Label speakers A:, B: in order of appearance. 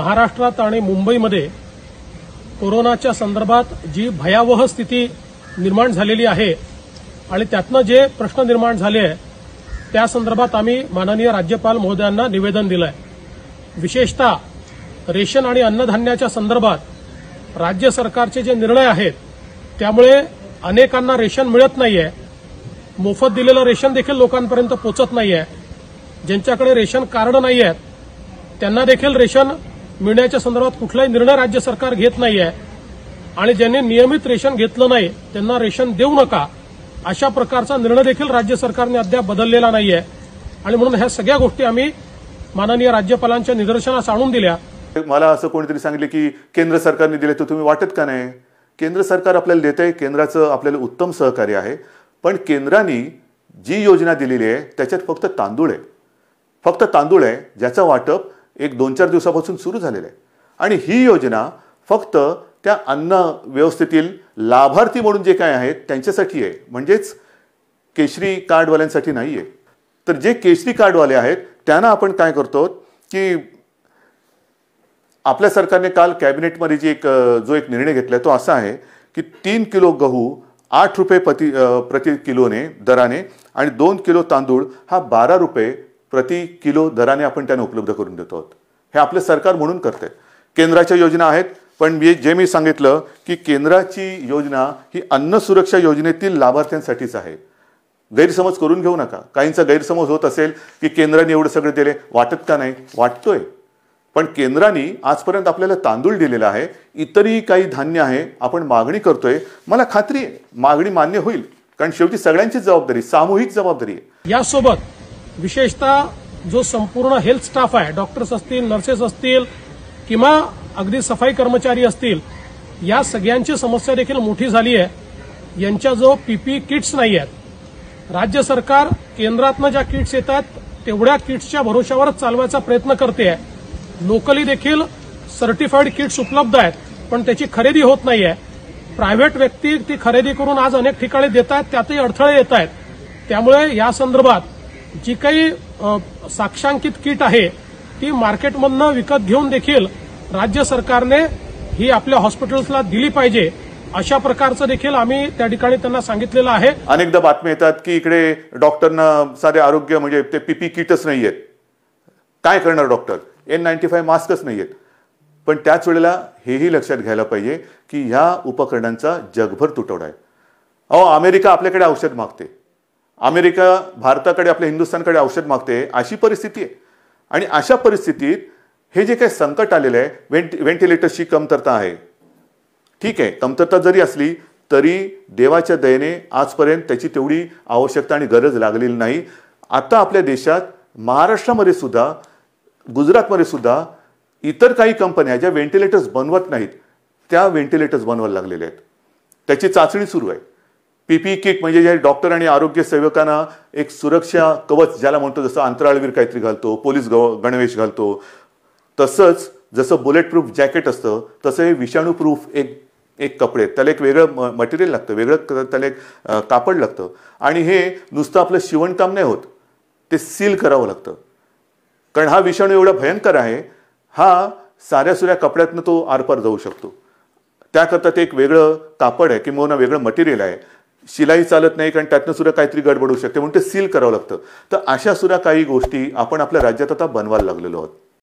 A: महाराष्ट्रात आणि मुंबईमध्ये कोरोनाच्या संदर्भात जी भयावह स्थिती निर्माण झालेली आहे आणि त्यातनं जे प्रश्न निर्माण झाले आहे त्या संदर्भात आम्ही माननीय राज्यपाल महोदयांना निवेदन दिलं आहे विशेषतः रेशन आणि अन्नधान्याच्या संदर्भात राज्य सरकारचे जे निर्णय आहेत त्यामुळे अनेकांना रेशन मिळत नाहीये मोफत दिलेलं रेशन देखील लोकांपर्यंत पोचत नाहीये ज्यांच्याकडे रेशन कार्ड नाही आहेत त्यांना देखील रेशन मिळण्याच्या संदर्भात कुठलाही निर्णय राज्य सरकार घेत नाहीये आणि ज्यांनी नियमित रेशन घेतलं नाही त्यांना रेशन देऊ नका अशा प्रकारचा निर्णय देखील राज्य सरकारने अद्याप बदललेला नाहीये आणि म्हणून ह्या सगळ्या गोष्टी आम्ही माननीय राज्यपालांच्या निदर्शनास आणून दिल्या
B: मला असं कोणीतरी सांगितलं की केंद्र सरकारने दिले तर तुम्ही वाटत का नाही केंद्र सरकार आपल्याला देत आहे केंद्राचं आपल्याला उत्तम सहकार्य आहे पण केंद्राने जी योजना दिलेली आहे त्याच्यात फक्त तांदूळ आहे फक्त तांदूळ आहे ज्याचं वाटप एक दोन चार दिवसापासून सुरू झालेलं आहे आणि ही योजना फक्त त्या अन्न व्यवस्थेतील लाभार्थी म्हणून जे काय आहेत त्यांच्यासाठी आहे म्हणजेच केशरी कार्डवाल्यांसाठी नाही आहे तर जे केशरी कार्डवाले आहेत त्यांना आपण काय करतो की आपल्या सरकारने काल कॅबिनेटमध्ये जी एक जो एक निर्णय घेतला तो असा आहे की तीन किलो गहू आठ रुपये प्रति प्रति किलोने दराने आणि दोन किलो तांदूळ हा बारा रुपये प्रति किलो दराने आपण त्यांना उपलब्ध करून देतो आहोत हे आपलं सरकार म्हणून करते केंद्राच्या योजना आहेत पण मी जे मी सांगितलं की केंद्राची योजना ही अन्न सुरक्षा योजनेतील लाभार्थ्यांसाठीच आहे गैरसमज करून घेऊ नका काहींचा गैरसमज होत असेल की केंद्राने एवढं सगळं दिले वाटत का नाही वाटतोय पण केंद्राने आजपर्यंत आपल्याला तांदूळ दिलेला आहे इतरही काही धान्य आहे आपण मागणी करतोय मला खात्री आहे मागणी मान्य होईल कारण शेवटी सगळ्यांचीच जबाबदारी सामूहिक जबाबदारी आहे
A: यासोबत विशेषतः जो संपूर्ण हेल्थ स्टाफ आहे डॉक्टर्स असतील नर्सेस असतील किंवा अगदी सफाई कर्मचारी असतील या सगळ्यांची समस्या देखील मोठी झाली आहे यांच्या जो पीपी किट्स नाही आहेत राज्य सरकार केंद्रातनं ज्या किट्स येतात तेवढ्या किट्सच्या भरोशावरच चालवायचा प्रयत्न करते आहे लोकली देखील सर्टिफाईड किट्स उपलब्ध आहेत पण त्याची खरेदी होत नाही आहे प्रायव्हेट व्यक्ती ती खरेदी करून आज अनेक ठिकाणी देत आहेत त्यातही अडथळे येत आहेत त्यामुळे या संदर्भात जी काही साक्षांकित किट आहे ती मार्केटमधनं विकत घेऊन देखील राज्य सरकारने ही आपल्या हॉस्पिटल्सला दिली पाहिजे अशा प्रकारचं देखील आम्ही त्या ठिकाणी त्यांना सांगितलेलं आहे
B: अनेकदा बातम्या येतात की इकडे डॉक्टरना सारे आरोग्य म्हणजे ते पीपी किटच नाहीयेत काय करणार डॉक्टर एन नाईन्टी फाय मास्कच नाहीयेत पण त्याच वेळेला हेही लक्षात घ्यायला पाहिजे की ह्या उपकरणांचा जगभर तुटवडा आहे अहो अमेरिका आपल्याकडे औषध मागते अमेरिका भारताकडे आपल्या हिंदुस्थानकडे औषध मागते अशी परिस्थिती आहे आणि अशा परिस्थितीत हे जे काही संकट आलेलं आहे वेंट व्हेंटिलेटर्सची कमतरता आहे ठीक आहे कमतरता जरी असली तरी देवाच्या दयेने आजपर्यंत त्याची तेवढी आवश्यकता आणि गरज लागलेली नाही आता आपल्या देशात महाराष्ट्रामध्ये सुद्धा गुजरातमध्ये सुद्धा इतर काही कंपन्या ज्या व्हेंटिलेटर्स बनवत नाहीत त्या व्हेंटिलेटर्स बनवायला लागलेल्या आहेत त्याची चाचणी सुरू आहे पीपी किट म्हणजे जे डॉक्टर आणि आरोग्य सेवकांना एक सुरक्षा कवच ज्याला म्हणतो जसं अंतराळवीर काहीतरी घालतो पोलीस गव गणवेश घालतो तसंच जसं बुलेट प्रूफ जॅकेट असतं तसं हे विषाणू प्रूफ एक एक कपडे त्याला एक वेगळं मटेरियल लागतं वेगळं त्याला एक कापड लागतं आणि हे नुसतं आपलं शिवणकाम नाही होत ते सील करावं लागतं कारण हा विषाणू एवढा भयंकर आहे हा साऱ्या सुऱ्या कपड्यातनं तो आरपार जाऊ शकतो त्याकरता ते एक वेगळं कापड आहे किंवा वेगळं मटेरियल आहे शिलाई चालत नाही कारण त्यातनं सुद्धा काहीतरी गडबड होऊ शकते म्हणून ते सील करावं लागतं तर अशा सुद्धा काही गोष्टी आपण आपल्या राज्यात आता बनवायला लागलेलो आहोत